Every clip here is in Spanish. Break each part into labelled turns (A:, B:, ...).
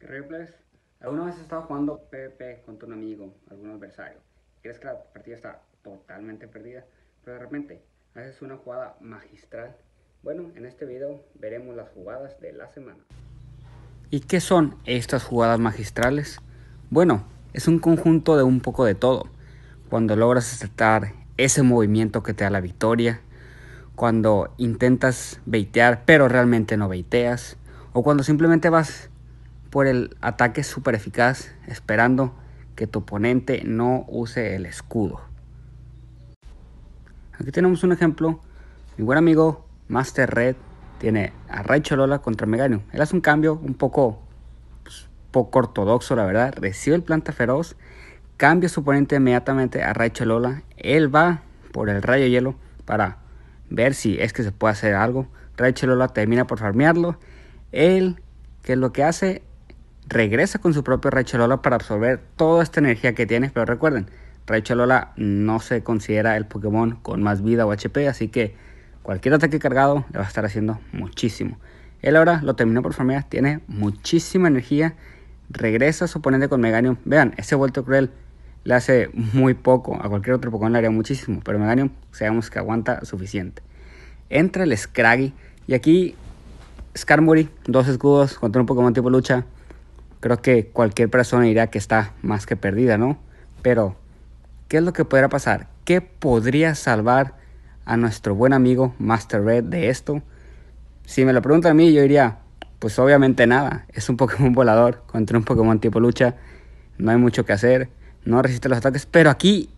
A: Replays. ¿Alguna vez has estado jugando PvP con un amigo, algún adversario? ¿Crees que la partida está totalmente perdida? Pero de repente haces una jugada magistral. Bueno, en este video veremos las jugadas de la semana. ¿Y qué son estas jugadas magistrales? Bueno, es un conjunto de un poco de todo. Cuando logras aceptar ese movimiento que te da la victoria, cuando intentas baitear pero realmente no baiteas, o cuando simplemente vas por el ataque super eficaz esperando que tu oponente no use el escudo. Aquí tenemos un ejemplo. Mi buen amigo Master Red tiene a Ray Cholola contra Meganium. Él hace un cambio un poco, pues, poco ortodoxo, la verdad. Recibe el planta feroz, cambia su oponente inmediatamente a Ray Cholola. Él va por el rayo hielo para ver si es que se puede hacer algo. Ray termina por farmearlo. Él, que lo que hace regresa con su propio Raicholola para absorber toda esta energía que tiene Pero recuerden, Raicholola no se considera el Pokémon con más vida o HP, así que cualquier ataque cargado le va a estar haciendo muchísimo. Él ahora lo terminó por familia, tiene muchísima energía, regresa a su oponente con Meganium. Vean, ese vuelto cruel le hace muy poco, a cualquier otro Pokémon le haría muchísimo, pero Meganium sabemos que aguanta suficiente. Entra el Scraggy y aquí Skarmory, dos escudos contra un Pokémon tipo lucha, creo que cualquier persona dirá que está más que perdida, ¿no? Pero, ¿qué es lo que podría pasar? ¿Qué podría salvar a nuestro buen amigo Master Red de esto? Si me lo preguntan a mí, yo diría, pues obviamente nada. Es un Pokémon volador contra un Pokémon tipo lucha. No hay mucho que hacer. No resiste los ataques. Pero aquí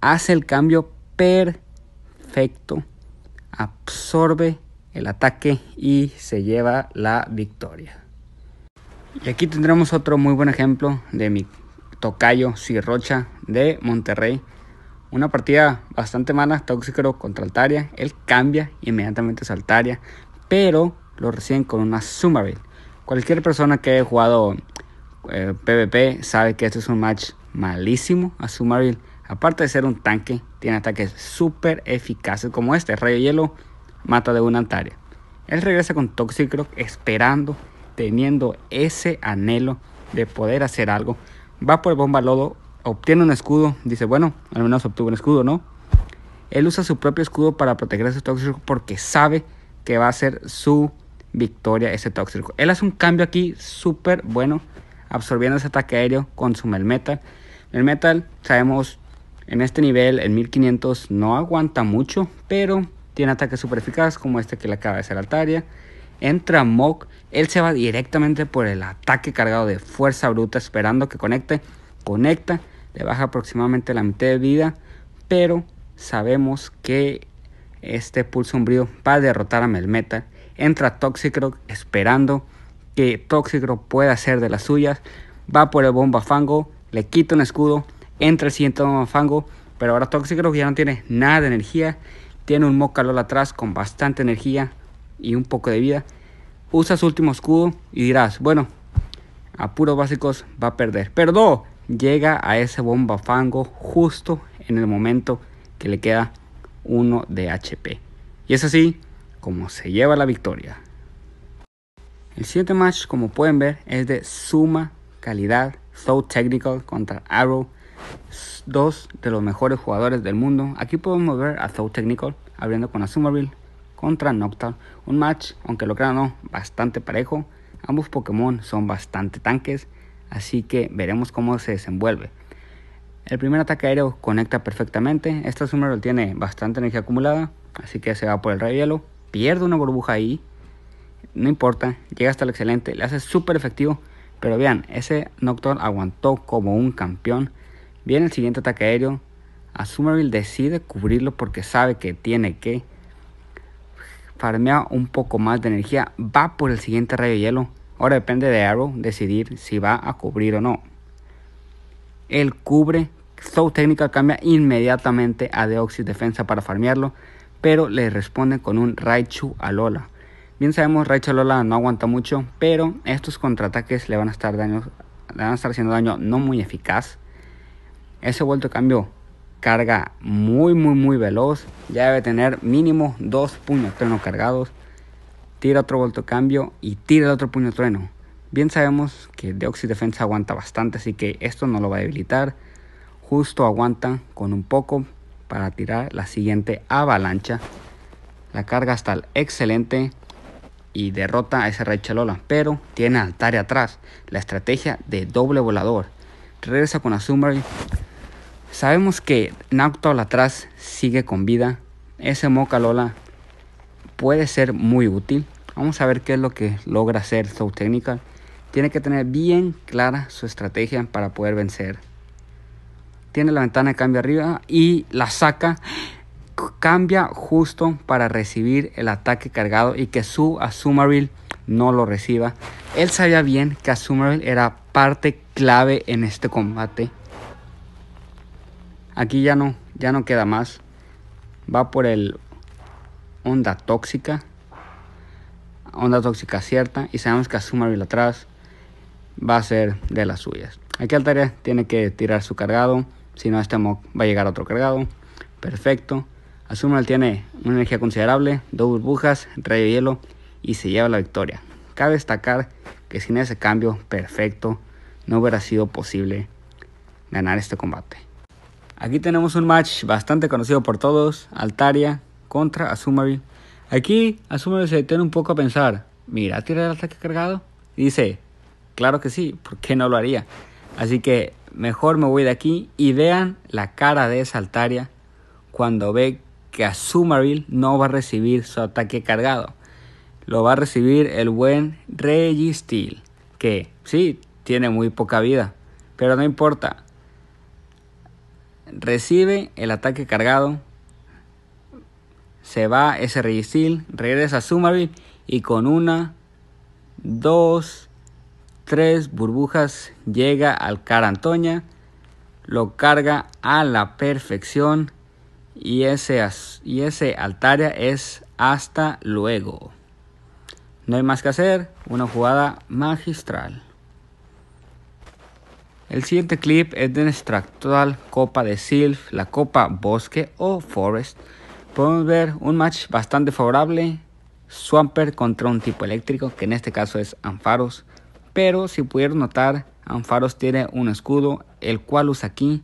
A: hace el cambio perfecto. Absorbe el ataque y se lleva la victoria. Y aquí tendremos otro muy buen ejemplo de mi tocayo sirocha de Monterrey. Una partida bastante mala, Toxicrock contra Altaria. Él cambia inmediatamente a Altaria, pero lo reciben con una Summerville. Cualquier persona que haya jugado PvP eh, sabe que este es un match malísimo a Summerville. Aparte de ser un tanque, tiene ataques súper eficaces como este. Rayo Hielo mata de una Altaria. Él regresa con Toxicroak esperando teniendo ese anhelo de poder hacer algo. Va por el bomba lodo, obtiene un escudo, dice, bueno, al menos obtuvo un escudo, ¿no? Él usa su propio escudo para proteger a ese tóxico porque sabe que va a ser su victoria ese tóxico. Él hace un cambio aquí súper bueno, absorbiendo ese ataque aéreo con su el metal sabemos, en este nivel, en 1500 no aguanta mucho, pero tiene ataques súper eficaz como este que le acaba de hacer Altaria entra Mock, él se va directamente por el ataque cargado de fuerza bruta esperando que conecte, conecta, le baja aproximadamente la mitad de vida, pero sabemos que este pulso umbrío va a derrotar a Melmetal Entra Toxicroc esperando que Toxicroc pueda hacer de las suyas, va por el bomba fango, le quita un escudo, entra el siguiente bomba fango, pero ahora Toxicroc ya no tiene nada de energía, tiene un calor atrás con bastante energía, y un poco de vida, usa su último escudo y dirás, bueno, a puros básicos va a perder. Pero no, llega a ese bomba fango justo en el momento que le queda uno de HP. Y es así como se lleva la victoria. El siguiente match, como pueden ver, es de suma calidad. So Technical contra Arrow. Dos de los mejores jugadores del mundo. Aquí podemos ver a So Technical abriendo con Azumarill contra Noctar, Un match, aunque lo crean no, bastante parejo. Ambos Pokémon son bastante tanques, así que veremos cómo se desenvuelve. El primer ataque aéreo conecta perfectamente. Esta Sumero tiene bastante energía acumulada, así que se va por el Hielo Pierde una burbuja ahí. No importa, llega hasta el excelente, le hace súper efectivo. Pero vean, ese Noctar aguantó como un campeón. Viene el siguiente ataque aéreo. A decide cubrirlo porque sabe que tiene que farmea un poco más de energía, va por el siguiente rayo hielo. Ahora depende de Arrow decidir si va a cubrir o no. el cubre, Soul técnica cambia inmediatamente a Deoxys Defensa para farmearlo, pero le responde con un Raichu a Lola. Bien sabemos, Raichu a Lola no aguanta mucho, pero estos contraataques le van a estar, le van a estar haciendo daño no muy eficaz. Ese vuelto cambió carga muy, muy, muy veloz. Ya debe tener mínimo dos puños trueno cargados. Tira otro cambio y tira el otro puño trueno. Bien sabemos que Deoxy Defensa aguanta bastante, así que esto no lo va a debilitar. Justo aguanta con un poco para tirar la siguiente avalancha. La carga está excelente y derrota a ese Ray Chalola, pero tiene Altaria atrás. La estrategia de doble volador. Regresa con Azumari Sabemos que Nautilus atrás sigue con vida. Ese Moca Lola puede ser muy útil. Vamos a ver qué es lo que logra hacer South Technical. Tiene que tener bien clara su estrategia para poder vencer. Tiene la ventana de cambio arriba y la saca. Cambia justo para recibir el ataque cargado y que su Azumarill no lo reciba. Él sabía bien que Azumarill era parte clave en este combate. Aquí ya no, ya no queda más. Va por el onda tóxica. Onda tóxica cierta. Y sabemos que a Sumaril atrás va a ser de las suyas. Aquí Altaria tiene que tirar su cargado. Si no, este mock va a llegar a otro cargado. Perfecto. Azumarill tiene una energía considerable, dos burbujas, rayo hielo y se lleva la victoria. Cabe destacar que sin ese cambio perfecto no hubiera sido posible ganar este combate. Aquí tenemos un match bastante conocido por todos, Altaria contra Azumarill. Aquí Azumarill se detiene un poco a pensar, mira, tira el ataque cargado. Y dice, claro que sí, ¿por qué no lo haría? Así que mejor me voy de aquí y vean la cara de esa Altaria cuando ve que Azumarill no va a recibir su ataque cargado. Lo va a recibir el buen Registeel, que sí, tiene muy poca vida, pero no importa, recibe el ataque cargado, se va ese registil, regresa a y con una, dos, tres burbujas llega al cara Antonia, lo carga a la perfección y ese, y ese Altaria es hasta luego. No hay más que hacer, una jugada magistral. El siguiente clip es de nuestra actual Copa de Silf, la Copa Bosque o Forest. Podemos ver un match bastante favorable. Swamper contra un tipo eléctrico, que en este caso es Ampharos. Pero si pudieron notar, Ampharos tiene un escudo, el cual usa aquí.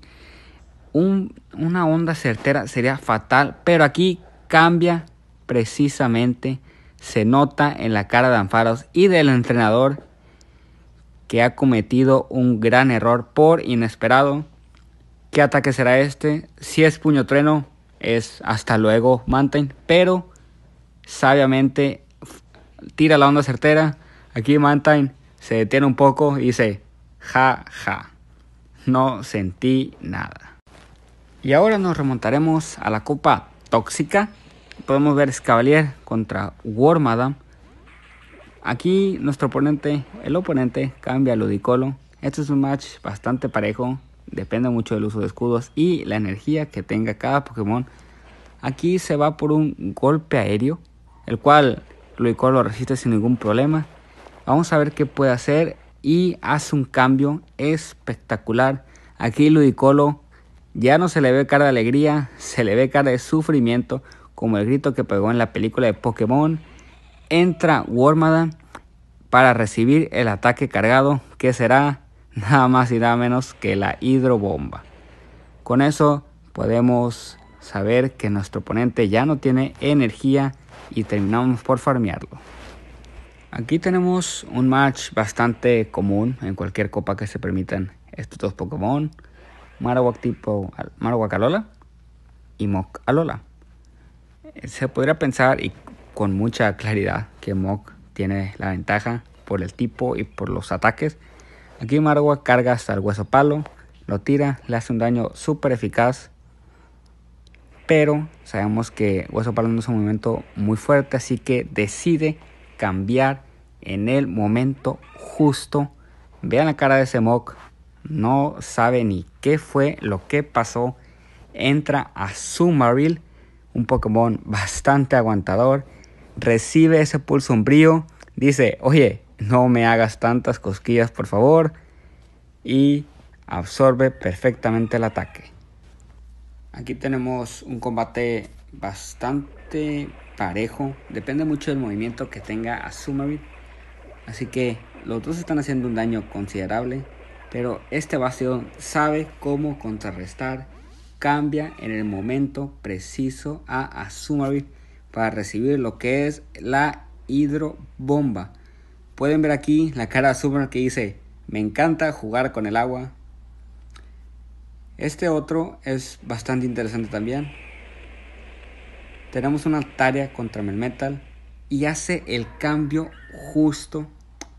A: una onda certera sería fatal, pero aquí cambia precisamente. Se nota en la cara de Ampharos y del entrenador que ha cometido un gran error por inesperado. ¿Qué ataque será este? Si es puño trueno, es hasta luego Mountain, pero sabiamente tira la onda certera. Aquí Mantine se detiene un poco y dice, ja, ja, no sentí nada. Y ahora nos remontaremos a la Copa Tóxica. Podemos ver Escavalier contra Warmadam Aquí nuestro oponente, el oponente, cambia a Ludicolo. Este es un match bastante parejo, depende mucho del uso de escudos y la energía que tenga cada Pokémon. Aquí se va por un golpe aéreo, el cual Ludicolo resiste sin ningún problema. Vamos a ver qué puede hacer y hace un cambio espectacular. Aquí Ludicolo ya no se le ve cara de alegría, se le ve cara de sufrimiento, como el grito que pegó en la película de Pokémon entra para recibir el ataque cargado que será nada más y nada menos que la hidrobomba. Con eso podemos saber que nuestro oponente ya no tiene energía y terminamos por farmearlo. Aquí tenemos un match bastante común en cualquier copa que se permitan estos dos Pokémon. Marowak tipo Marowak Alola y Mok Alola. Se podría pensar y con mucha claridad que Mok tiene la ventaja por el tipo y por los ataques. Aquí Marwa carga hasta el hueso palo, lo tira, le hace un daño súper eficaz. Pero sabemos que hueso palo no es un movimiento muy fuerte, así que decide cambiar en el momento justo. Vean la cara de ese mock, no sabe ni qué fue lo que pasó. Entra a Sumaril, un Pokémon bastante aguantador recibe ese pulso sombrío, dice, oye, no me hagas tantas cosquillas, por favor, y absorbe perfectamente el ataque. Aquí tenemos un combate bastante parejo, depende mucho del movimiento que tenga Azumavit, así que los dos están haciendo un daño considerable, pero este Bastión sabe cómo contrarrestar, cambia en el momento preciso a Azumavit para recibir lo que es la hidrobomba. Pueden ver aquí la cara de que dice, me encanta jugar con el agua. Este otro es bastante interesante también. Tenemos una tarea contra Melmetal y hace el cambio justo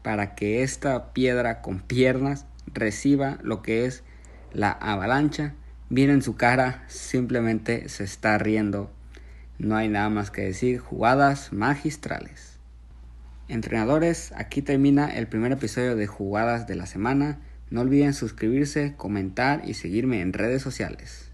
A: para que esta piedra con piernas reciba lo que es la avalancha. Miren su cara, simplemente se está riendo no hay nada más que decir, jugadas magistrales. Entrenadores, aquí termina el primer episodio de Jugadas de la Semana. No olviden suscribirse, comentar y seguirme en redes sociales.